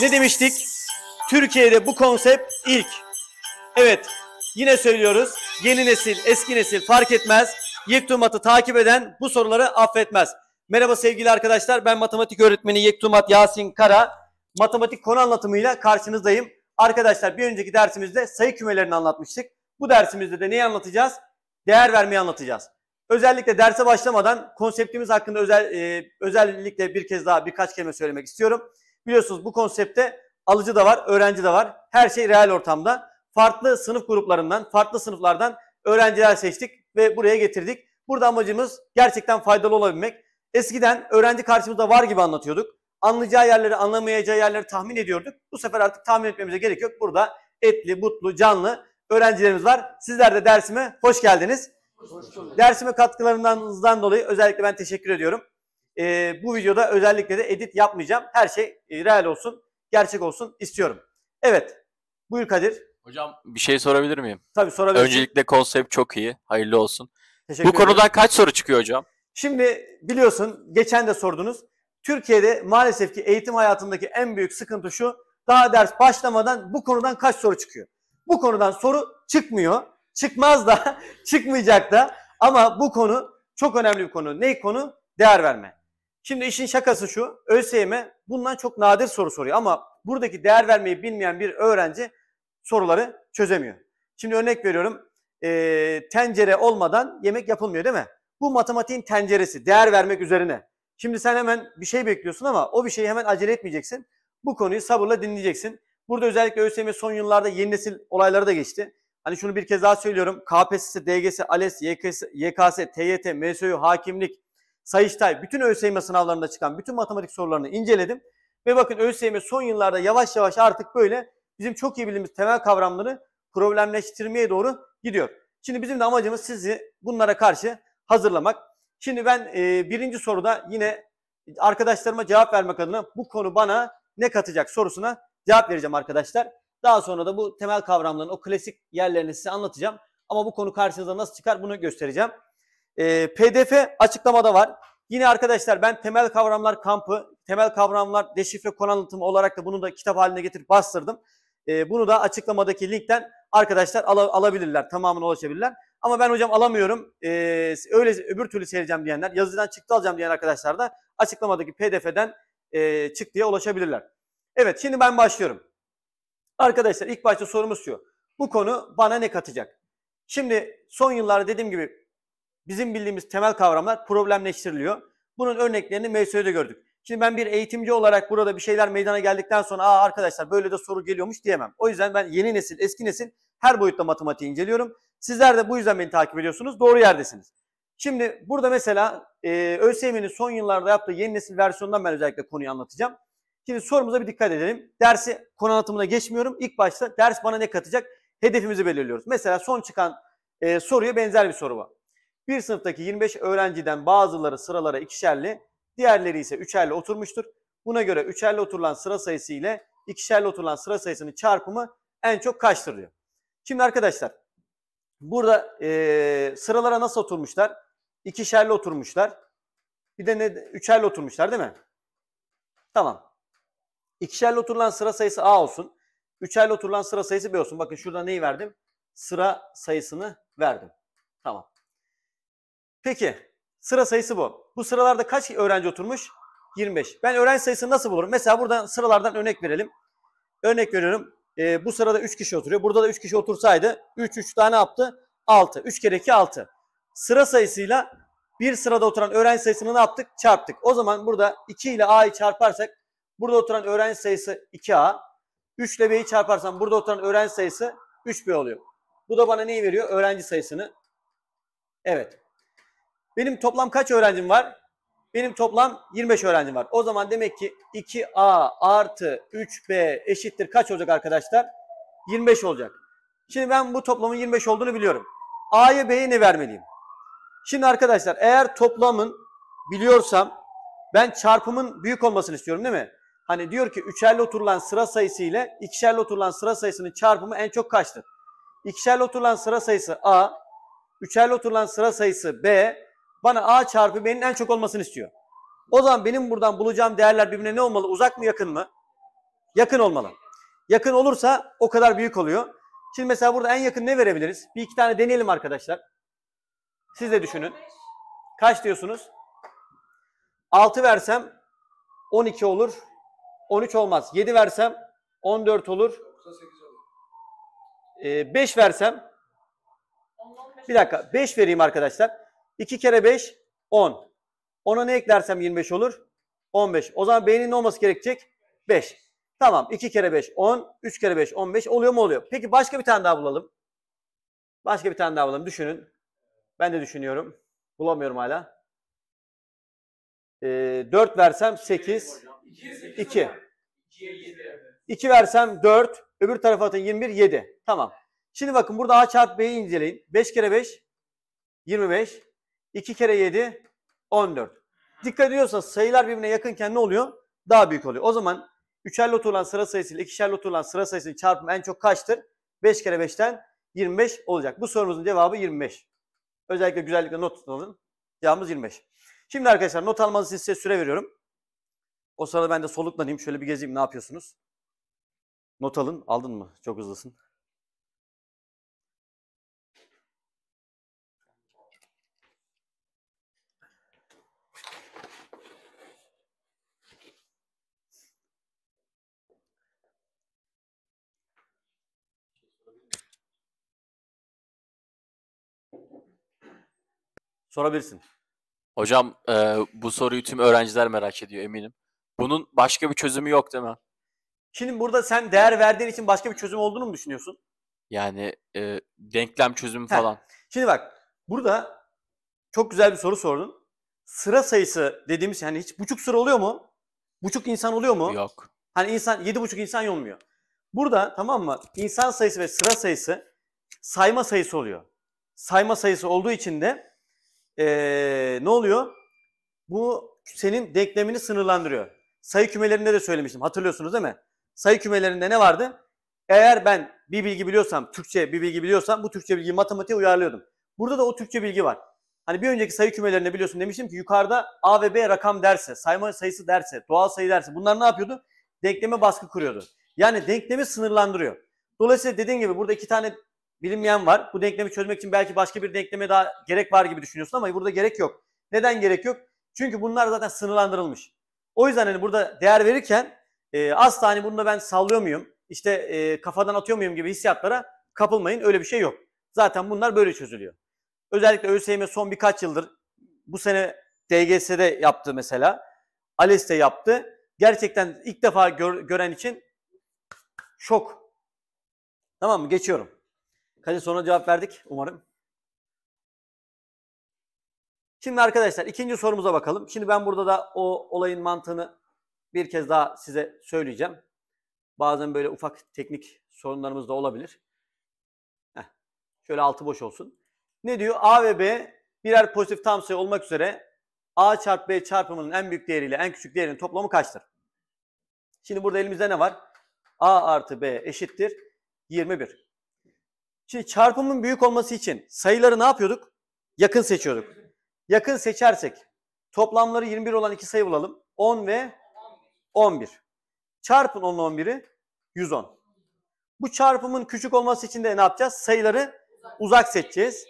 Ne demiştik? Türkiye'de bu konsept ilk. Evet, yine söylüyoruz. Yeni nesil, eski nesil fark etmez. Yektumat'ı takip eden bu soruları affetmez. Merhaba sevgili arkadaşlar, ben matematik öğretmeni Yektumat Yasin Kara. Matematik konu anlatımıyla karşınızdayım. Arkadaşlar bir önceki dersimizde sayı kümelerini anlatmıştık. Bu dersimizde de neyi anlatacağız? Değer vermeyi anlatacağız. Özellikle derse başlamadan konseptimiz hakkında özel, e, özellikle bir kez daha birkaç kelime söylemek istiyorum. Biliyorsunuz bu konsepte alıcı da var, öğrenci de var. Her şey real ortamda. Farklı sınıf gruplarından, farklı sınıflardan öğrenciler seçtik ve buraya getirdik. Burada amacımız gerçekten faydalı olabilmek. Eskiden öğrenci karşımızda var gibi anlatıyorduk. Anlayacağı yerleri, anlamayacağı yerleri tahmin ediyorduk. Bu sefer artık tahmin etmemize gerek yok. Burada etli, butlu, canlı öğrencilerimiz var. Sizler de dersime hoş geldiniz. Hoş bulduk. Dersime katkılarınızdan dolayı özellikle ben teşekkür ediyorum. E, bu videoda özellikle de edit yapmayacağım. Her şey e, real olsun, gerçek olsun istiyorum. Evet, buyur Kadir. Hocam bir şey sorabilir miyim? Tabii sorabilirsin. Öncelikle konsept çok iyi, hayırlı olsun. Teşekkür bu ederim. konudan kaç soru çıkıyor hocam? Şimdi biliyorsun, geçen de sordunuz. Türkiye'de maalesef ki eğitim hayatındaki en büyük sıkıntı şu. Daha ders başlamadan bu konudan kaç soru çıkıyor? Bu konudan soru çıkmıyor. Çıkmaz da, çıkmayacak da. Ama bu konu çok önemli bir konu. Ne konu? Değer verme. Şimdi işin şakası şu. ÖSYM e bundan çok nadir soru soruyor ama buradaki değer vermeyi bilmeyen bir öğrenci soruları çözemiyor. Şimdi örnek veriyorum. E, tencere olmadan yemek yapılmıyor değil mi? Bu matematiğin tenceresi. Değer vermek üzerine. Şimdi sen hemen bir şey bekliyorsun ama o bir şeyi hemen acele etmeyeceksin. Bu konuyu sabırla dinleyeceksin. Burada özellikle ÖSYM e son yıllarda yeni nesil olayları da geçti. Hani şunu bir kez daha söylüyorum. KPSS, DGS, ALES, YKS, YKS TYT, MSÖ, hakimlik, Sayıştay bütün ÖSYM sınavlarında çıkan bütün matematik sorularını inceledim. Ve bakın ÖSYM son yıllarda yavaş yavaş artık böyle bizim çok iyi bildiğimiz temel kavramları problemleştirmeye doğru gidiyor. Şimdi bizim de amacımız sizi bunlara karşı hazırlamak. Şimdi ben e, birinci soruda yine arkadaşlarıma cevap vermek adına bu konu bana ne katacak sorusuna cevap vereceğim arkadaşlar. Daha sonra da bu temel kavramların o klasik yerlerini size anlatacağım. Ama bu konu karşınıza nasıl çıkar bunu göstereceğim. E, ee, PDF açıklamada var. Yine arkadaşlar ben temel kavramlar kampı, temel kavramlar deşifre konu anlatımı olarak da bunu da kitap haline getirip bastırdım. E, bunu da açıklamadaki linkten arkadaşlar al alabilirler. Tamamına ulaşabilirler. Ama ben hocam alamıyorum. E, öyle öbür türlü seyredeceğim diyenler, yazıdan çıktı alacağım diyen arkadaşlar da açıklamadaki PDF'den e, çıktıya ulaşabilirler. Evet şimdi ben başlıyorum. Arkadaşlar ilk başta sorumuz şu. Bu konu bana ne katacak? Şimdi son yıllarda dediğim gibi bizim bildiğimiz temel kavramlar problemleştiriliyor. Bunun örneklerini MSÖ'de gördük. Şimdi ben bir eğitimci olarak burada bir şeyler meydana geldikten sonra Aa arkadaşlar böyle de soru geliyormuş diyemem. O yüzden ben yeni nesil, eski nesil her boyutta matematiği inceliyorum. Sizler de bu yüzden beni takip ediyorsunuz. Doğru yerdesiniz. Şimdi burada mesela e, ÖSYM'nin son yıllarda yaptığı yeni nesil versiyonundan ben özellikle konuyu anlatacağım. Şimdi sorumuza bir dikkat edelim. Dersi konu anlatımına geçmiyorum. İlk başta ders bana ne katacak? Hedefimizi belirliyoruz. Mesela son çıkan e, soruya benzer bir soru var. Bir sınıftaki 25 öğrenciden bazıları sıralara ikişerli, diğerleri ise üçerli oturmuştur. Buna göre üçerli oturulan sıra sayısı ile ikişerli oturulan sıra sayısının çarpımı en çok kaçtır diyor. Şimdi arkadaşlar burada e, sıralara nasıl oturmuşlar? İkişerli oturmuşlar. Bir de ne, üçerli oturmuşlar değil mi? Tamam. İkişerli oturulan sıra sayısı A olsun. Üçerli oturulan sıra sayısı B olsun. Bakın şurada neyi verdim? Sıra sayısını verdim. Tamam. Peki sıra sayısı bu. Bu sıralarda kaç öğrenci oturmuş? 25. Ben öğrenci sayısını nasıl bulurum? Mesela buradan sıralardan örnek verelim. Örnek veriyorum. E, bu sırada 3 kişi oturuyor. Burada da 3 kişi otursaydı 3 3 tane yaptı? 6. 3 kere 2 6. Sıra sayısıyla bir sırada oturan öğrenci sayısını ne yaptık? Çarptık. O zaman burada 2 ile A'yı çarparsak burada oturan öğrenci sayısı 2A. 3 ile B'yi çarparsam burada oturan öğrenci sayısı 3B oluyor. Bu da bana neyi veriyor? Öğrenci sayısını. Evet. Benim toplam kaç öğrencim var? Benim toplam 25 öğrencim var. O zaman demek ki 2A artı 3B eşittir kaç olacak arkadaşlar? 25 olacak. Şimdi ben bu toplamın 25 olduğunu biliyorum. A'ya B'ye ne vermeliyim? Şimdi arkadaşlar eğer toplamın biliyorsam ben çarpımın büyük olmasını istiyorum değil mi? Hani diyor ki üçerli oturulan sıra sayısı ile ikişerli oturulan sıra sayısının çarpımı en çok kaçtır? İkişerli oturulan sıra sayısı A, üçerli oturulan sıra sayısı B, bana A çarpı B'nin en çok olmasını istiyor. O zaman benim buradan bulacağım değerler birbirine ne olmalı? Uzak mı yakın mı? Yakın olmalı. Yakın olursa o kadar büyük oluyor. Şimdi mesela burada en yakın ne verebiliriz? Bir iki tane deneyelim arkadaşlar. Siz de düşünün. Kaç diyorsunuz? 6 versem 12 olur. 13 olmaz. 7 versem 14 olur. 5 ee, versem bir dakika 5 vereyim arkadaşlar. 2 kere 5 10. Ona ne eklersem 25 olur? 15. O zaman B'nin ne olması gerekecek? 5. Tamam 2 kere 5 10, 3 kere 5 15 oluyor mu oluyor? Peki başka bir tane daha bulalım. Başka bir tane daha bulalım. Düşünün. Ben de düşünüyorum. Bulamıyorum hala. Ee, 4 versem 8, 2. 2 versem 4, öbür tarafa atın 21, 7. Tamam. Şimdi bakın burada A çarpı B'yi inceleyin. 5 kere 5, 25. 2 kere 7 14. Dikkat ediyorsanız sayılar birbirine yakınken ne oluyor? Daha büyük oluyor. O zaman üçerli olan sıra sayısı ile sayısıyla ikişerli olan sıra sayısının çarpımı en çok kaçtır? 5 kere 5'ten 25 olacak. Bu sorumuzun cevabı 25. Özellikle güzellikle not alın. Cevabımız 25. Şimdi arkadaşlar not almanız için size süre veriyorum. O sırada ben de soluklanayım. Şöyle bir gezeyim ne yapıyorsunuz? Not alın. Aldın mı? Çok hızlısın. sorabilirsin. Hocam e, bu soruyu tüm öğrenciler merak ediyor eminim. Bunun başka bir çözümü yok değil mi? Şimdi burada sen değer verdiğin için başka bir çözüm olduğunu mu düşünüyorsun? Yani e, denklem çözümü Heh. falan. Şimdi bak burada çok güzel bir soru sordun. Sıra sayısı dediğimiz yani hiç buçuk sıra oluyor mu? Buçuk insan oluyor mu? Yok. Hani insan yedi buçuk insan yolmuyor. Burada tamam mı? İnsan sayısı ve sıra sayısı sayma sayısı oluyor. Sayma sayısı olduğu için de ee, ne oluyor? Bu senin denklemini sınırlandırıyor. Sayı kümelerinde de söylemiştim. Hatırlıyorsunuz değil mi? Sayı kümelerinde ne vardı? Eğer ben bir bilgi biliyorsam, Türkçe bir bilgi biliyorsam bu Türkçe bilgiyi matematiğe uyarlıyordum. Burada da o Türkçe bilgi var. Hani bir önceki sayı kümelerinde biliyorsun demiştim ki yukarıda A ve B rakam derse, sayma sayısı derse, doğal sayı derse bunlar ne yapıyordu? Denkleme baskı kuruyordu. Yani denklemi sınırlandırıyor. Dolayısıyla dediğim gibi burada iki tane bilinmeyen var. Bu denklemi çözmek için belki başka bir denkleme daha gerek var gibi düşünüyorsun ama burada gerek yok. Neden gerek yok? Çünkü bunlar zaten sınırlandırılmış. O yüzden hani burada değer verirken e, asla hani bunu da ben sallıyor muyum? İşte e, kafadan atıyor muyum gibi hissiyatlara kapılmayın. Öyle bir şey yok. Zaten bunlar böyle çözülüyor. Özellikle ÖSYM son birkaç yıldır bu sene DGS'de yaptı mesela. ALES'te yaptı. Gerçekten ilk defa gör, gören için şok. Tamam mı? Geçiyorum. Kaç sonra cevap verdik umarım. Şimdi arkadaşlar ikinci sorumuza bakalım. Şimdi ben burada da o olayın mantığını bir kez daha size söyleyeceğim. Bazen böyle ufak teknik sorunlarımız da olabilir. Heh, şöyle altı boş olsun. Ne diyor? A ve B birer pozitif tam sayı olmak üzere A çarpı B çarpımının en büyük değeriyle en küçük değerinin toplamı kaçtır? Şimdi burada elimizde ne var? A artı B eşittir 21. Şimdi çarpımın büyük olması için sayıları ne yapıyorduk? Yakın seçiyorduk. Yakın seçersek toplamları 21 olan iki sayı bulalım. 10 ve 11. Çarpın 10 ile 11'i 110. Bu çarpımın küçük olması için de ne yapacağız? Sayıları uzak seçeceğiz.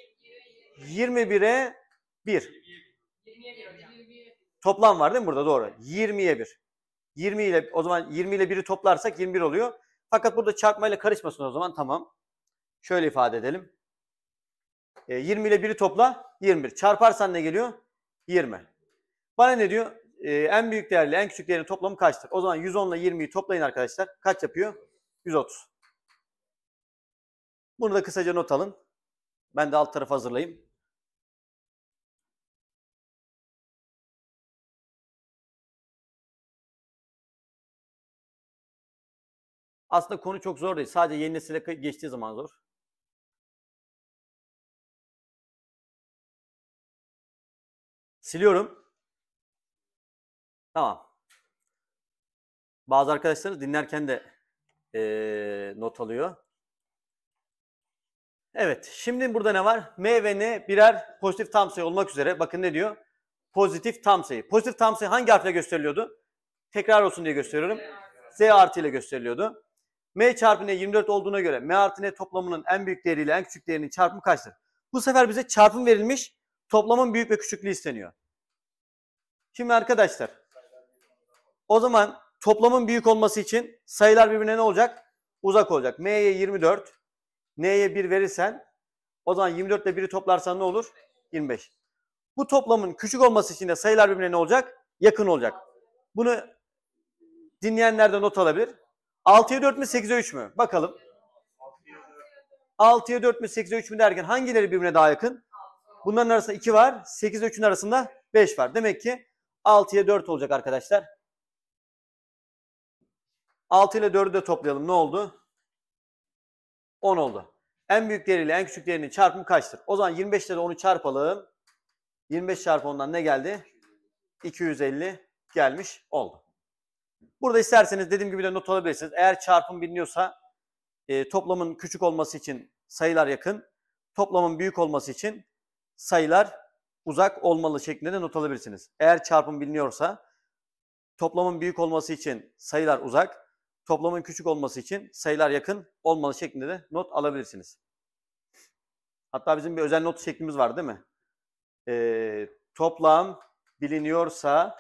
21'e 1. Toplam var değil mi burada? Doğru. 20'ye 1. 20 ile o zaman 20 ile 1'i toplarsak 21 oluyor. Fakat burada çarpmayla karışmasın o zaman tamam. Şöyle ifade edelim. E, 20 ile 1'i topla 21. Çarparsan ne geliyor? 20. Bana ne diyor? E, en büyük değerli en küçük değerin toplamı kaçtır? O zaman 110 ile 20'yi toplayın arkadaşlar. Kaç yapıyor? 130. Bunu da kısaca not alın. Ben de alt tarafı hazırlayayım. Aslında konu çok zor değil. Sadece yeni nesile geçtiği zaman zor. Siliyorum. Tamam. Bazı arkadaşlar dinlerken de e, not alıyor. Evet. Şimdi burada ne var? M ve N birer pozitif tam sayı olmak üzere. Bakın ne diyor? Pozitif tam sayı. Pozitif tam sayı hangi harfle gösteriliyordu? Tekrar olsun diye gösteriyorum. Z artı ile gösteriliyordu. M çarpı N 24 olduğuna göre M artı N toplamının en büyük değeriyle en küçük değerinin çarpımı kaçtır? Bu sefer bize çarpım verilmiş. Toplamın büyük ve küçüklüğü isteniyor. Şimdi arkadaşlar o zaman toplamın büyük olması için sayılar birbirine ne olacak? Uzak olacak. M'ye 24, N'ye 1 verirsen o zaman 24 ile 1'i toplarsan ne olur? 25. Bu toplamın küçük olması için de sayılar birbirine ne olacak? Yakın olacak. Bunu dinleyenler de not alabilir. 6'ya 4 mü 8'e 3 mü? Bakalım. 6'ya 4 mü 8'e 3 mü derken hangileri birbirine daha yakın? Bunların arasında 2 var. 8 ile 3'ün arasında 5 var. Demek ki 6'ya 4 olacak arkadaşlar. 6 ile 4'ü de toplayalım. Ne oldu? 10 oldu. En büyükleriyle en küçüklerinin çarpımı kaçtır? O zaman 25 ile de 10'u çarpalım. 25 çarpı 10'dan ne geldi? 250 gelmiş oldu. Burada isterseniz dediğim gibi de not alabilirsiniz. Eğer çarpım biliniyorsa e, toplamın küçük olması için sayılar yakın. Toplamın büyük olması için sayılar uzak olmalı şeklinde de not alabilirsiniz. Eğer çarpım biliniyorsa toplamın büyük olması için sayılar uzak, toplamın küçük olması için sayılar yakın olmalı şeklinde de not alabilirsiniz. Hatta bizim bir özel not şeklimiz var değil mi? Ee, toplam biliniyorsa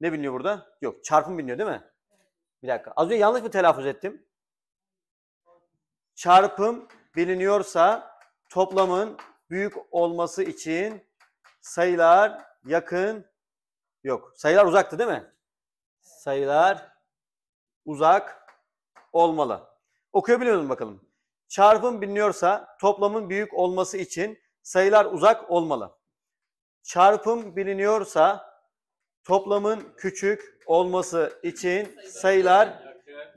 ne biliniyor burada? Yok çarpım biliniyor değil mi? Bir dakika. Az önce yanlış mı telaffuz ettim? Çarpım biliniyorsa toplamın büyük olması için sayılar yakın yok. Sayılar uzaktı değil mi? Sayılar uzak olmalı. Okuyabiliyor musun bakalım? Çarpım biliniyorsa toplamın büyük olması için sayılar uzak olmalı. Çarpım biliniyorsa toplamın küçük olması için sayılar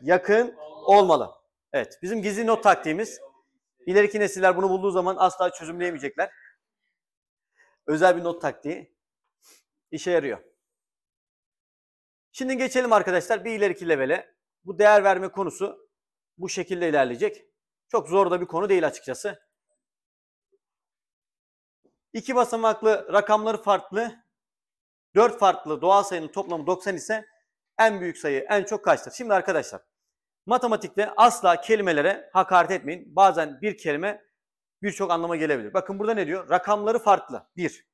yakın olmalı. Evet bizim gizli not taktiğimiz İleriki nesiller bunu bulduğu zaman asla çözümleyemeyecekler. Özel bir not taktiği işe yarıyor. Şimdi geçelim arkadaşlar bir ileriki levele. Bu değer verme konusu bu şekilde ilerleyecek. Çok zor da bir konu değil açıkçası. İki basamaklı rakamları farklı, dört farklı doğal sayının toplamı 90 ise en büyük sayı en çok kaçtır? Şimdi arkadaşlar Matematikte asla kelimelere hakaret etmeyin. Bazen bir kelime birçok anlama gelebilir. Bakın burada ne diyor? Rakamları farklı. 1.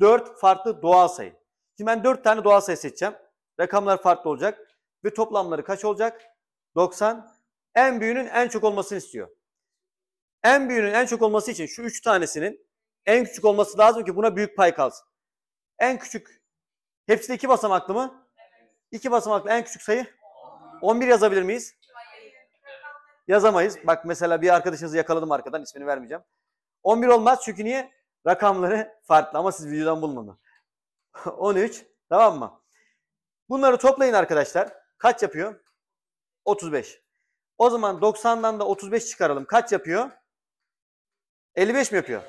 4 farklı doğal sayı. Şimdi ben 4 tane doğal sayı seçeceğim. Rakamlar farklı olacak. Ve toplamları kaç olacak? 90. En büyüğünün en çok olmasını istiyor. En büyüğünün en çok olması için şu 3 tanesinin en küçük olması lazım ki buna büyük pay kalsın. En küçük. Hepsi de 2 basamaklı mı? 2 basamaklı en küçük sayı 11 yazabilir miyiz? Yazamayız. Bak mesela bir arkadaşınızı yakaladım arkadan ismini vermeyeceğim. 11 olmaz çünkü niye? Rakamları farklı ama siz videodan bulmadın. 13 tamam mı? Bunları toplayın arkadaşlar. Kaç yapıyor? 35. O zaman 90'dan da 35 çıkaralım. Kaç yapıyor? 55 mi yapıyor?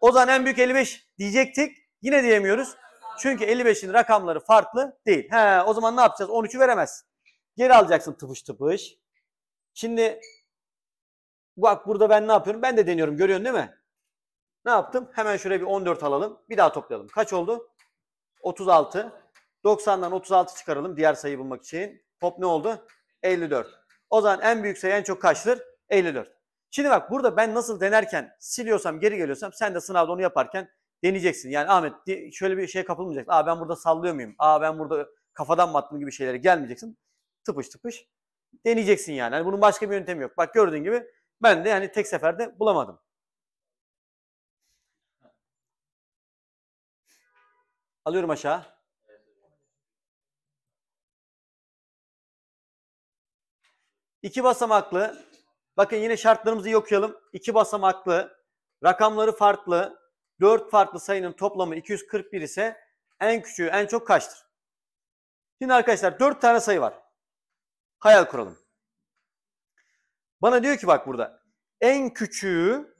O zaman en büyük 55 diyecektik. Yine diyemiyoruz. Çünkü 55'in rakamları farklı değil. He, o zaman ne yapacağız? 13'ü veremez. Geri alacaksın tıpış tıpış. Şimdi bak burada ben ne yapıyorum? Ben de deniyorum görüyorsun değil mi? Ne yaptım? Hemen şuraya bir 14 alalım. Bir daha toplayalım. Kaç oldu? 36. 90'dan 36 çıkaralım diğer sayı bulmak için. Top ne oldu? 54. O zaman en büyük sayı en çok kaçtır? 54. Şimdi bak burada ben nasıl denerken siliyorsam geri geliyorsam sen de sınavda onu yaparken deneyeceksin. Yani Ahmet şöyle bir şey kapılmayacak. Aa ben burada sallıyor muyum? Aa ben burada kafadan mı attım gibi şeylere gelmeyeceksin tıpış tıpış deneyeceksin yani. yani. Bunun başka bir yöntemi yok. Bak gördüğün gibi ben de yani tek seferde bulamadım. Alıyorum aşağı. İki basamaklı. Bakın yine şartlarımızı iyi okuyalım. İki basamaklı. Rakamları farklı. Dört farklı sayının toplamı 241 ise en küçüğü en çok kaçtır? Şimdi arkadaşlar dört tane sayı var. Hayal kuralım. Bana diyor ki bak burada en küçüğü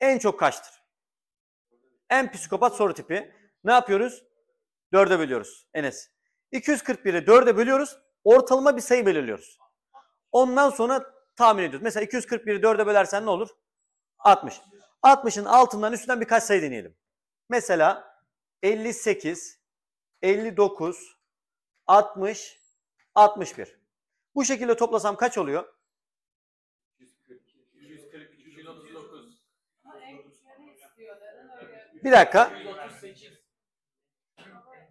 en çok kaçtır? En psikopat soru tipi. Ne yapıyoruz? Dörde bölüyoruz Enes. 241'i dörde bölüyoruz. Ortalama bir sayı belirliyoruz. Ondan sonra tahmin ediyoruz. Mesela 241'i dörde bölersen ne olur? 60. 60'ın altından üstünden birkaç sayı deneyelim. Mesela 58, 59, 60, 61. Bu şekilde toplasam kaç oluyor? 139. Bir dakika.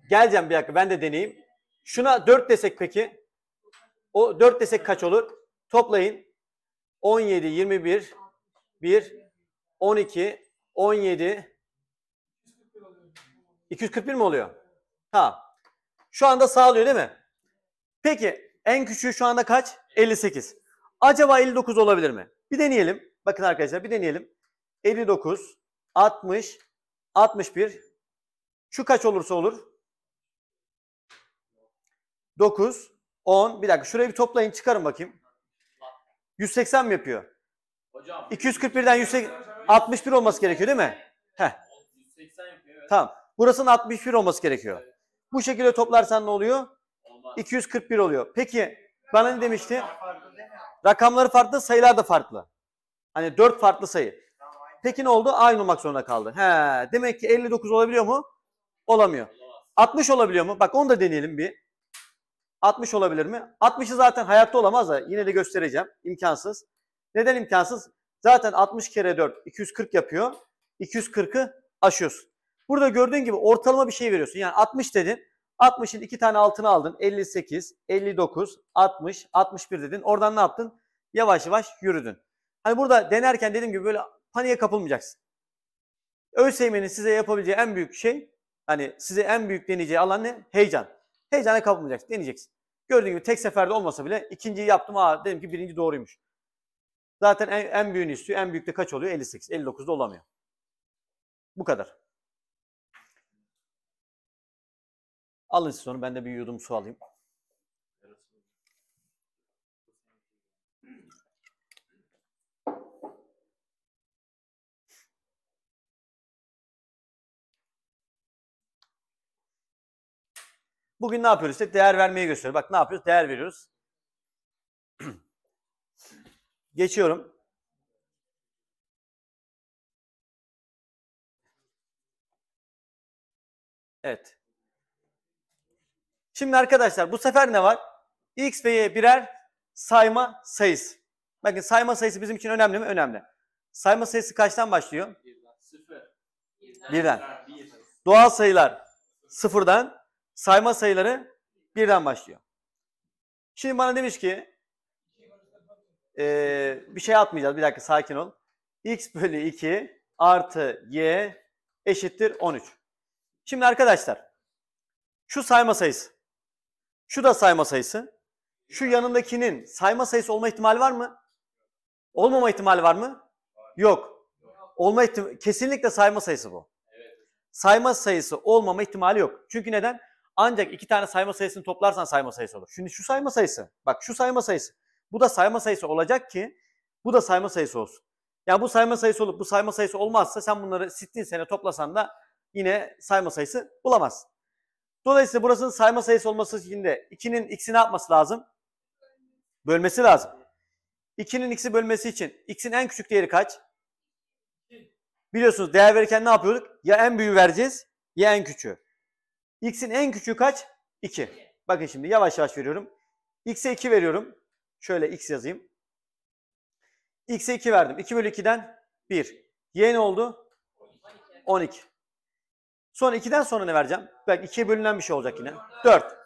Geleceğim bir dakika ben de deneyeyim. Şuna 4 desek peki? O 4 desek kaç olur? Toplayın. 17, 21, 1, 12, 17, 241 mi oluyor? Ha. Şu anda sağlıyor değil mi? Peki en küçüğü şu anda kaç? 58. Acaba 59 olabilir mi? Bir deneyelim. Bakın arkadaşlar bir deneyelim. 59, 60, 61. Şu kaç olursa olur? 9, 10. Bir dakika şurayı bir toplayın çıkarın bakayım. 180 mi yapıyor? Hocam. 241'den 180, 61 olması gerekiyor değil mi? Heh. 180 Tamam. Burasının 61 olması gerekiyor. Bu şekilde toplarsan ne oluyor? 241 oluyor. Peki bana ne demişti? Rakamları farklı, sayılar da farklı. Hani 4 farklı sayı. Peki ne oldu? Aynı olmak zorunda kaldı. He, demek ki 59 olabiliyor mu? Olamıyor. 60 olabiliyor mu? Bak onu da deneyelim bir. 60 olabilir mi? 60'ı zaten hayatta olamaz da yine de göstereceğim. İmkansız. Neden imkansız? Zaten 60 kere 4 240 yapıyor. 240'ı aşıyorsun. Burada gördüğün gibi ortalama bir şey veriyorsun. Yani 60 dedin. 60'ın iki tane altını aldın. 58, 59, 60, 61 dedin. Oradan ne yaptın? Yavaş yavaş yürüdün. Hani burada denerken dediğim gibi böyle paniğe kapılmayacaksın. ÖSYM'nin size yapabileceği en büyük şey, hani size en büyük deneyeceği alan ne? Heyecan. Heyecana kapılmayacaksın, deneyeceksin. Gördüğün gibi tek seferde olmasa bile ikinciyi yaptım, aa dedim ki birinci doğruymuş. Zaten en, en büyüğünü istiyor, en büyük de kaç oluyor? 58, 59'da olamıyor. Bu kadar. Alın siz onu. Ben de bir yudum su alayım. Bugün ne yapıyoruz? İşte değer vermeyi gösteriyor. Bak ne yapıyoruz? Değer veriyoruz. Geçiyorum. Evet. Şimdi arkadaşlar bu sefer ne var? X ve Y birer sayma sayısı. Bakın sayma sayısı bizim için önemli mi? Önemli. Sayma sayısı kaçtan başlıyor? Birden. Doğal sayılar sıfırdan, sayma sayıları birden başlıyor. Şimdi bana demiş ki ee, bir şey atmayacağız. Bir dakika sakin ol. X bölü 2 artı Y eşittir 13. Şimdi arkadaşlar şu sayma sayısı. Şu da sayma sayısı. Şu yanındakinin sayma sayısı olma ihtimali var mı? Olmama ihtimali var mı? Yok. Olma ihtim kesinlikle sayma sayısı bu. Sayma sayısı olmama ihtimali yok. Çünkü neden? Ancak iki tane sayma sayısını toplarsan sayma sayısı olur. Şimdi şu sayma sayısı. Bak şu sayma sayısı. Bu da sayma sayısı olacak ki bu da sayma sayısı olsun. Yani bu sayma sayısı olup bu sayma sayısı olmazsa sen bunları sittin sene toplasan da yine sayma sayısı bulamazsın. Dolayısıyla burasının sayma sayısı olması için de 2'nin x'i ne yapması lazım? Bölmesi lazım. 2'nin x'i bölmesi için x'in en küçük değeri kaç? Biliyorsunuz değer verirken ne yapıyorduk? Ya en büyüğü vereceğiz ya en küçüğü. x'in en küçüğü kaç? 2. Bakın şimdi yavaş yavaş veriyorum. x'e 2 veriyorum. Şöyle x yazayım. x'e 2 verdim. 2 bölü 2'den 1. y ne oldu? 12. Sonra 2'den sonra ne vereceğim? Bak 2'ye bölünen bir şey olacak yine. 4.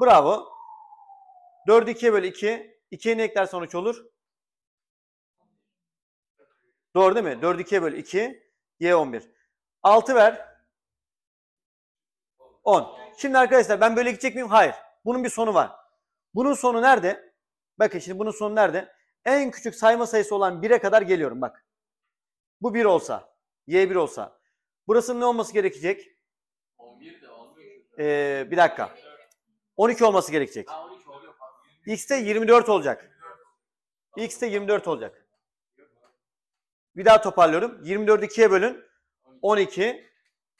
Bravo. 4'ü 2'ye bölü 2. 2'ye ne ekler sonuç olur? Doğru değil mi? 4'ü 2'ye bölü 2. Y 11. 6 ver. 10. Şimdi arkadaşlar ben böyle gidecek miyim? Hayır. Bunun bir sonu var. Bunun sonu nerede? Bakın şimdi bunun sonu nerede? En küçük sayma sayısı olan 1'e kadar geliyorum bak. Bu 1 olsa. Y1 olsa. Burasının ne olması gerekecek? 11 de olmuyor. Ee, bir dakika. 12 olması gerekecek. Ha, 12 X'te 24 olacak. X'te 24 olacak. Bir daha toparlıyorum. 24'ü 2'ye bölün. 12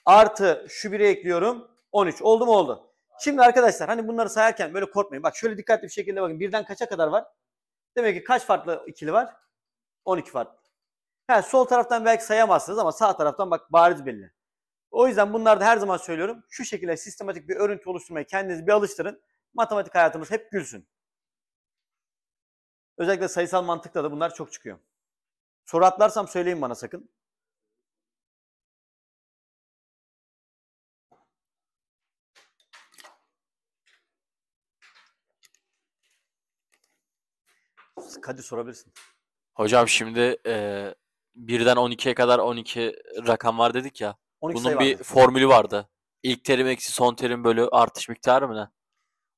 artı şu 1'e ekliyorum. 13. Oldu mu oldu? Şimdi arkadaşlar hani bunları sayarken böyle korkmayın. Bak şöyle dikkatli bir şekilde bakın. Birden kaça kadar var? Demek ki kaç farklı ikili var? 12 farklı. Ha, sol taraftan belki sayamazsınız ama sağ taraftan bak bariz belli. O yüzden bunlarda her zaman söylüyorum. Şu şekilde sistematik bir örüntü oluşturmaya kendinizi bir alıştırın. Matematik hayatımız hep gülsün. Özellikle sayısal mantıkta da bunlar çok çıkıyor. Soru atlarsam söyleyin bana sakın. Kadir sorabilirsin. Hocam şimdi e, birden 12'ye kadar 12 rakam var dedik ya. 12 Bunun bir vardı. formülü vardı. İlk terim eksi son terim bölü artış miktarı mı ne?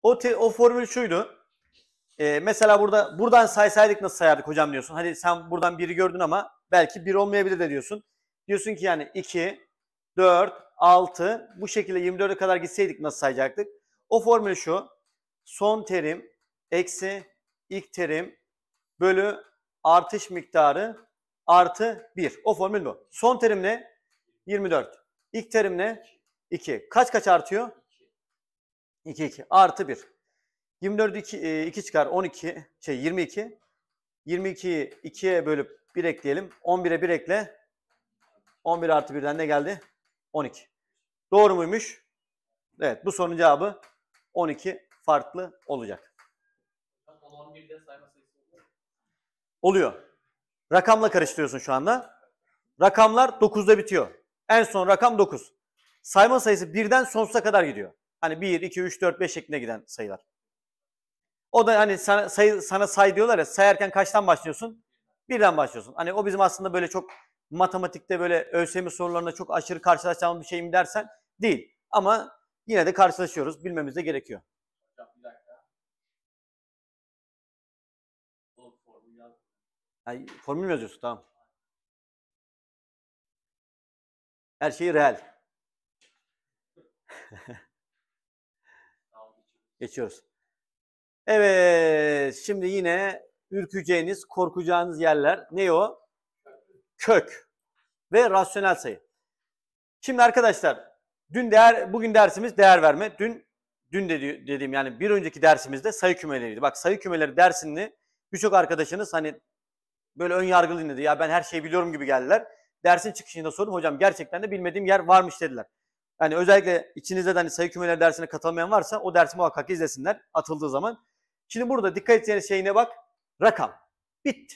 O, te, o formül şuydu. Ee, mesela burada buradan saysaydık nasıl sayardık hocam diyorsun. Hadi sen buradan biri gördün ama belki bir olmayabilir de diyorsun. Diyorsun ki yani 2, 4, 6 bu şekilde 24'e kadar gitseydik nasıl sayacaktık? O formül şu. Son terim eksi ilk terim bölü artış miktarı artı 1. O formül bu. Son terim ne? 24. İlk terim ne? 2. Kaç kaç artıyor? 2 2 artı 1. 24 2, 2 çıkar 12 şey 22. 22'yi 2'ye bölüp 1 ekleyelim. 11'e 1 ekle. 11 artı 1'den ne geldi? 12. Doğru muymuş? Evet bu sorunun cevabı 12 farklı olacak. Oluyor. Rakamla karıştırıyorsun şu anda. Rakamlar 9'da bitiyor. En son rakam 9. Sayma sayısı birden sonsuza kadar gidiyor. Hani 1, 2, 3, 4, 5 şeklinde giden sayılar. O da hani sana say, sana say diyorlar ya sayarken kaçtan başlıyorsun? Birden başlıyorsun. Hani o bizim aslında böyle çok matematikte böyle ÖSYM sorularında çok aşırı karşılaşacağımız bir şey mi dersen değil. Ama yine de karşılaşıyoruz. Bilmemiz de gerekiyor. Yani formül mü yazıyorsun? Tamam. Her şey reel. Geçiyoruz. Evet, şimdi yine ürkeceğiniz, korkacağınız yerler ne o? Kök ve rasyonel sayı. Şimdi arkadaşlar, dün değer bugün dersimiz değer verme. Dün dün dedi, dediğim yani bir önceki dersimizde sayı kümeleriydi. Bak sayı kümeleri dersini birçok arkadaşınız hani böyle ön yargılı dedi. Ya ben her şeyi biliyorum gibi geldiler. Dersin çıkışında sordum. Hocam gerçekten de bilmediğim yer varmış dediler. Yani özellikle içinizde de hani sayı kümeleri dersine katılmayan varsa o dersi muhakkak izlesinler atıldığı zaman. Şimdi burada dikkat edeceğiniz şeyine bak. Rakam. Bitti.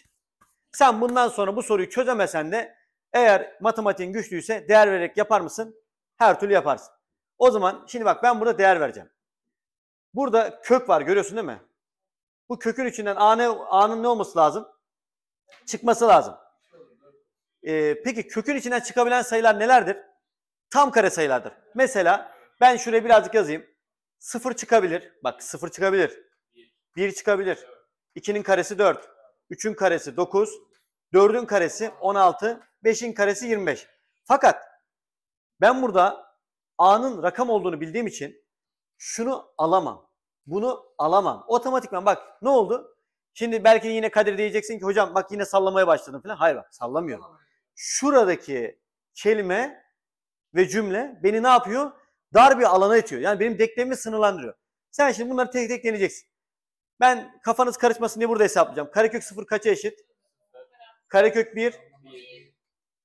Sen bundan sonra bu soruyu çözemesen de eğer matematiğin güçlüyse değer vererek yapar mısın? Her türlü yaparsın. O zaman şimdi bak ben burada değer vereceğim. Burada kök var görüyorsun değil mi? Bu kökün içinden A A'nın ne olması lazım? Çıkması lazım. Ee, peki kökün içinden çıkabilen sayılar nelerdir? Tam kare sayılardır. Mesela ben şuraya birazcık yazayım. 0 çıkabilir. Bak 0 çıkabilir. 1 çıkabilir. 2'nin karesi 4. 3'ün karesi 9. 4'ün karesi 16. 5'in karesi 25. Fakat ben burada A'nın rakam olduğunu bildiğim için şunu alamam. Bunu alamam. Otomatikman bak ne oldu? Şimdi belki yine Kadir diyeceksin ki hocam bak yine sallamaya başladım falan. Hayır bak sallamıyorum. Şuradaki kelime ve cümle beni ne yapıyor? Dar bir alana itiyor. Yani benim denklemimi sınırlandırıyor. Sen şimdi bunları tek tek deneyeceksin. Ben kafanız karışmasın diye burada hesaplayacağım. Karekök 0 kaça eşit? Karekök 1.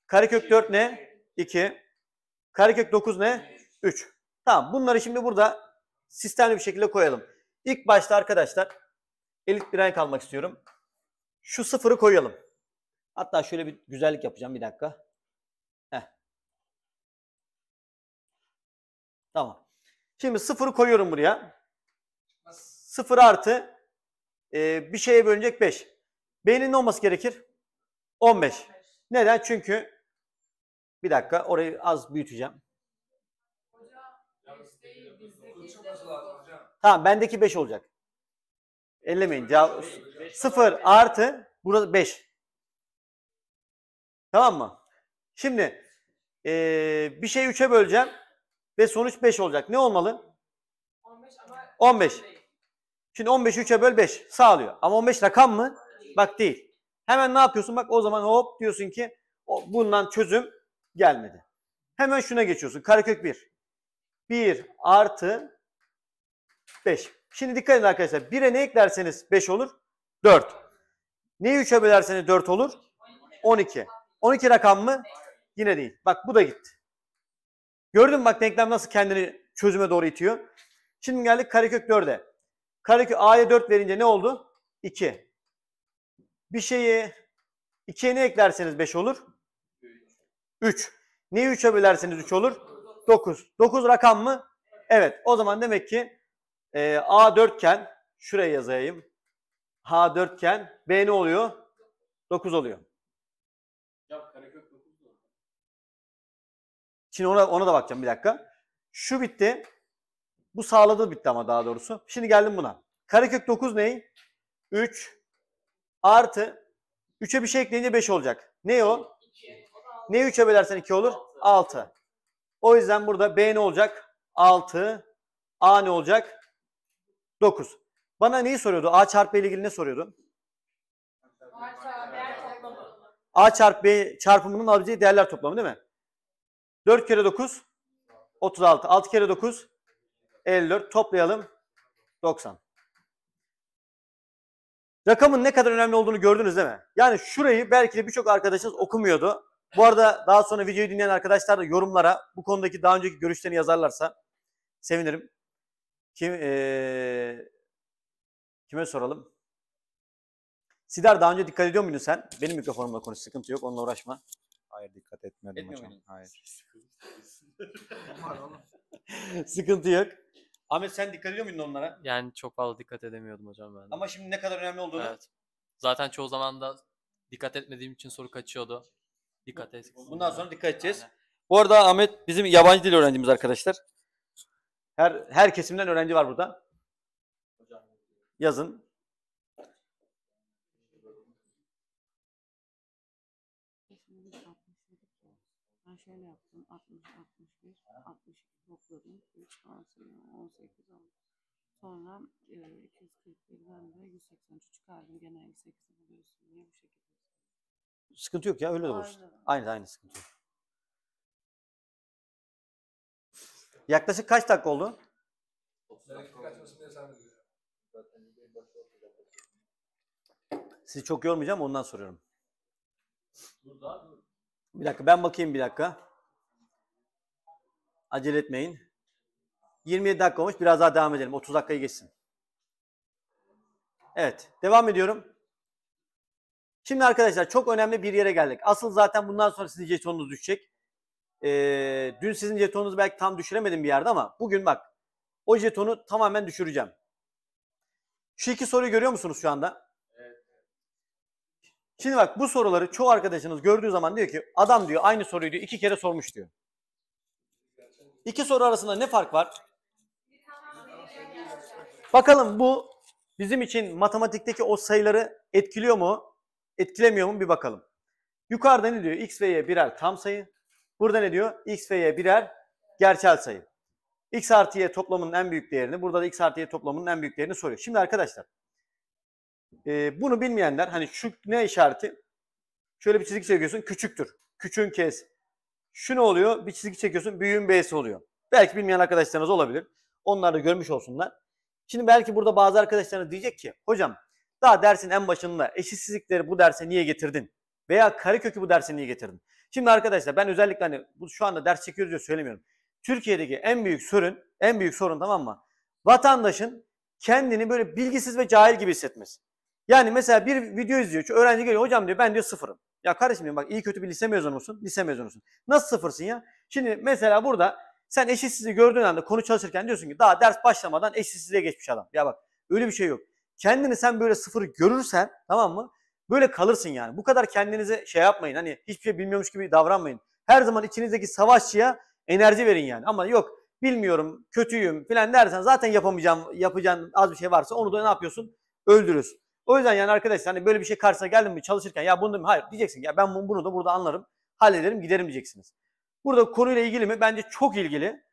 Karekök 4 ne? 2. Karekök 9 ne? 3. Tamam bunları şimdi burada sistemli bir şekilde koyalım. İlk başta arkadaşlar elit bir renk almak istiyorum. Şu sıfırı koyalım. Hatta şöyle bir güzellik yapacağım bir dakika. Heh. Tamam. Şimdi sıfırı koyuyorum buraya. Sıfır artı e, bir şeye bölünecek 5. B'nin ne olması gerekir? 15. Neden? Çünkü bir dakika orayı az büyüteceğim. Tamam bendeki 5 olacak. Ellemeyin. Cevap 0 artı burada 5. Tamam mı? Şimdi ee, bir şeyi 3'e böleceğim ve sonuç beş olacak. Ne olmalı? 15 ama 15. Şimdi 15'i 3'e böl 5 sağlıyor. Ama 15 rakam mı? Bak değil. Hemen ne yapıyorsun? Bak o zaman hop diyorsun ki bundan çözüm gelmedi. Hemen şuna geçiyorsun. Karekök 1. 1 artı 5. Şimdi dikkat edin arkadaşlar. 1'e ne eklerseniz 5 olur? 4. Neyi 3'e bölerseniz 4 olur? 12. 12 rakam mı? Yine değil. Bak bu da gitti. Gördün mü bak denklem nasıl kendini çözüme doğru itiyor. Şimdi geldik karekök 4'e. Karekök A'ya 4 verince ne oldu? 2. Bir şeyi 2'ye ne eklerseniz 5 olur? 3. Neyi 3'e bölerseniz 3 olur? 9. 9 rakam mı? Evet. O zaman demek ki e, A dörtgen şuraya yazayım. H dörtgen B ne oluyor? 9 oluyor. Şimdi ona, ona da bakacağım bir dakika. Şu bitti. Bu sağladığı bitti ama daha doğrusu. Şimdi geldim buna. Karekök 9 ney? 3 artı 3'e bir şey ekleyince 5 olacak. Ne o? 2. Ne 3'e bölersen 2 olur? 6. O yüzden burada B ne olacak? 6. A ne olacak? 9. Bana neyi soruyordu? A çarpı B ile ilgili ne soruyordu? A çarpı B çarpımının alabileceği değerler toplamı değil mi? 4 kere 9 36. 6 kere 9 54. Toplayalım 90. Rakamın ne kadar önemli olduğunu gördünüz değil mi? Yani şurayı belki de birçok arkadaşınız okumuyordu. Bu arada daha sonra videoyu dinleyen arkadaşlar da yorumlara bu konudaki daha önceki görüşlerini yazarlarsa sevinirim. Kim, ee, kime soralım? Sider daha önce dikkat ediyor muydun sen? Benim mikrofonumla konuş sıkıntı yok onunla uğraşma. Hayır dikkat etmedim Etmiyor hocam. muydun? Hayır. sıkıntı yok. Ahmet sen dikkat ediyor muydun onlara? Yani çok fazla dikkat edemiyordum hocam ben. Ama şimdi ne kadar önemli olduğunu evet. Zaten çoğu zaman da dikkat etmediğim için soru kaçıyordu. Dikkat et. bundan sonra dikkat edeceğiz. Bu arada Ahmet bizim yabancı dil öğrencimiz arkadaşlar. Her, her kesimden öğrenci var burada. Yazın. Ben şöyle yaptım. 60, 61, 62 topladım. 3 kalsın, 18 aldım. Sonra e, 241'den de 183 çıkardım. Gene 58'i buluyorsun. Niye bu şekilde? Sıkıntı yok ya öyle de olur. Aynı aynı sıkıntı yok. Yaklaşık kaç dakika oldu? Sizi çok yormayacağım ondan soruyorum. Bir dakika ben bakayım bir dakika. Acele etmeyin. 27 dakika olmuş biraz daha devam edelim. 30 dakikayı geçsin. Evet devam ediyorum. Şimdi arkadaşlar çok önemli bir yere geldik. Asıl zaten bundan sonra sizin jetonunuz düşecek. Ee, dün sizin jetonunuzu belki tam düşüremedim bir yerde ama bugün bak o jetonu tamamen düşüreceğim. Şu iki soruyu görüyor musunuz şu anda? Evet. Şimdi bak bu soruları çoğu arkadaşınız gördüğü zaman diyor ki adam diyor aynı soruyu diyor iki kere sormuş diyor. İki soru arasında ne fark var? Bakalım bu bizim için matematikteki o sayıları etkiliyor mu, etkilemiyor mu bir bakalım. Yukarıda ne diyor? X ve Y birer tam sayı. Burada ne diyor? X ve Y birer gerçel sayı. X artı Y toplamının en büyük değerini, burada da X artı Y toplamının en büyük değerini soruyor. Şimdi arkadaşlar e, bunu bilmeyenler hani şu ne işareti? Şöyle bir çizgi çekiyorsun küçüktür. Küçüğün kez. Şu ne oluyor? Bir çizgi çekiyorsun büyüğün B'si oluyor. Belki bilmeyen arkadaşlarınız olabilir. Onlar da görmüş olsunlar. Şimdi belki burada bazı arkadaşlarınız diyecek ki hocam daha dersin en başında eşitsizlikleri bu derse niye getirdin? Veya karekökü bu derse niye getirdin? Şimdi arkadaşlar ben özellikle hani bu şu anda ders çekiyoruz diye söylemiyorum. Türkiye'deki en büyük sorun, en büyük sorun tamam mı? Vatandaşın kendini böyle bilgisiz ve cahil gibi hissetmesi. Yani mesela bir video izliyor. Şu öğrenci geliyor hocam diyor ben diyor sıfırım. Ya kardeşim diyor, bak iyi kötü bir lise musun Lise mezunusun. Nasıl sıfırsın ya? Şimdi mesela burada sen eşitsizliği gördüğün anda konu çalışırken diyorsun ki daha ders başlamadan eşitsizliğe geçmiş adam. Ya bak öyle bir şey yok. Kendini sen böyle sıfır görürsen tamam mı? Böyle kalırsın yani. Bu kadar kendinize şey yapmayın. Hani hiçbir şey bilmiyormuş gibi davranmayın. Her zaman içinizdeki savaşçıya enerji verin yani. Ama yok bilmiyorum, kötüyüm falan dersen zaten yapamayacağım, yapacağın az bir şey varsa onu da ne yapıyorsun? Öldürüyorsun. O yüzden yani arkadaşlar hani böyle bir şey karşısına geldim mi çalışırken ya bunu da hayır diyeceksin ya ben bunu da burada anlarım, hallederim, giderim diyeceksiniz. Burada konuyla ilgili mi? Bence çok ilgili.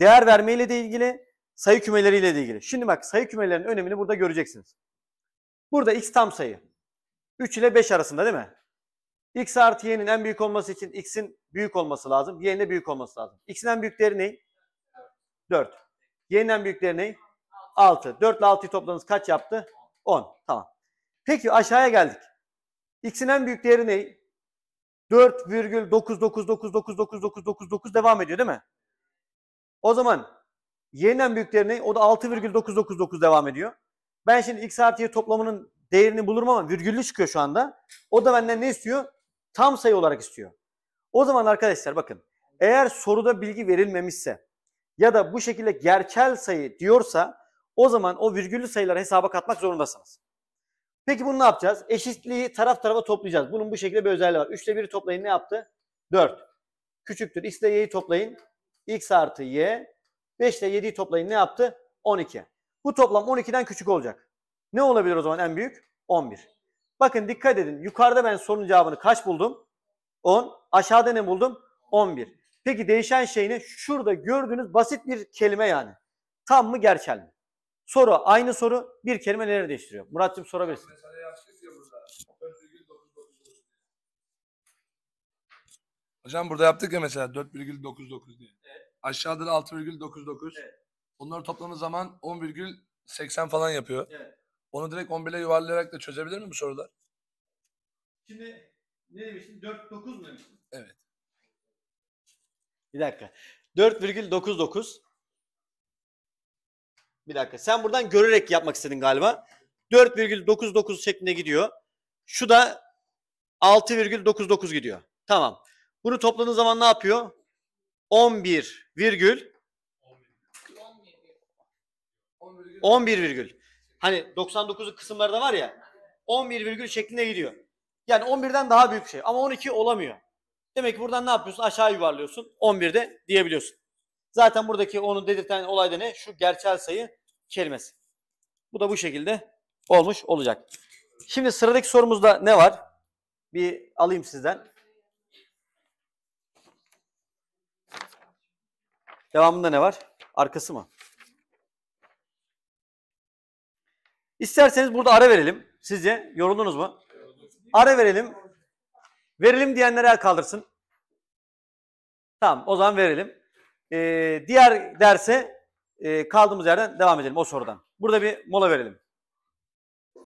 Değer vermeyle de ilgili, sayı kümeleriyle de ilgili. Şimdi bak sayı kümelerinin önemini burada göreceksiniz. Burada x tam sayı. 3 ile 5 arasında değil mi? X artı y'nin en büyük olması için x'in büyük olması lazım. Y'nin de büyük olması lazım. X'in en büyükleri ne? 4. Y'nin en büyükleri ne? 6. 4 ile 6'yı topladınız kaç yaptı? 10. Tamam. Peki aşağıya geldik. X'in en büyük değeri ne? 4,99999999 devam ediyor değil mi? O zaman y'nin en büyük değeri ne? O da 6,999 devam ediyor. Ben şimdi x artı y toplamının değerini bulurum ama virgüllü çıkıyor şu anda. O da benden ne istiyor? Tam sayı olarak istiyor. O zaman arkadaşlar bakın eğer soruda bilgi verilmemişse ya da bu şekilde gerçel sayı diyorsa o zaman o virgüllü sayıları hesaba katmak zorundasınız. Peki bunu ne yapacağız? Eşitliği taraf tarafa toplayacağız. Bunun bu şekilde bir özelliği var. 3'te biri toplayın ne yaptı? Dört. Küçüktür. X ile Y'yi toplayın. X artı Y. 5 yediyi toplayın ne yaptı? On iki. Bu toplam on 12'den küçük olacak. Ne olabilir o zaman en büyük? 11. Bakın dikkat edin. Yukarıda ben sorunun cevabını kaç buldum? 10. Aşağıda ne buldum? 11. Peki değişen şey ne? Şurada gördüğünüz basit bir kelime yani. Tam mı gerçel mi? Soru aynı soru bir kelime neleri değiştiriyor? Murat'cığım sorabilirsin. Şey Hocam burada yaptık ya mesela 4,99 diye. Aşağıda da 6,99. Evet. Onları topladığımız zaman 10,80 falan yapıyor. Evet. Onu direkt 11'e yuvarlayarak da çözebilir mi bu sorular? Şimdi ne demiştin? 4, 9 mu demiştin? Evet. Bir dakika. 4,99 Bir dakika. Sen buradan görerek yapmak istedin galiba. 4,99 şeklinde gidiyor. Şu da 6,99 gidiyor. Tamam. Bunu topladığın zaman ne yapıyor? 11 virgül 11 virgül Hani 99'lu kısımlarda var ya 11 virgül şeklinde gidiyor. Yani 11'den daha büyük bir şey ama 12 olamıyor. Demek ki buradan ne yapıyorsun? Aşağı yuvarlıyorsun. 11'de diyebiliyorsun. Zaten buradaki onu dedirten olay da ne? Şu gerçel sayı kelimesi. Bu da bu şekilde olmuş olacak. Şimdi sıradaki sorumuzda ne var? Bir alayım sizden. Devamında ne var? Arkası mı? İsterseniz burada ara verelim. Sizce yoruldunuz mu? Ara verelim. Verelim diyenler el kaldırsın. Tamam o zaman verelim. Ee, diğer derse e, kaldığımız yerden devam edelim o sorudan. Burada bir mola verelim.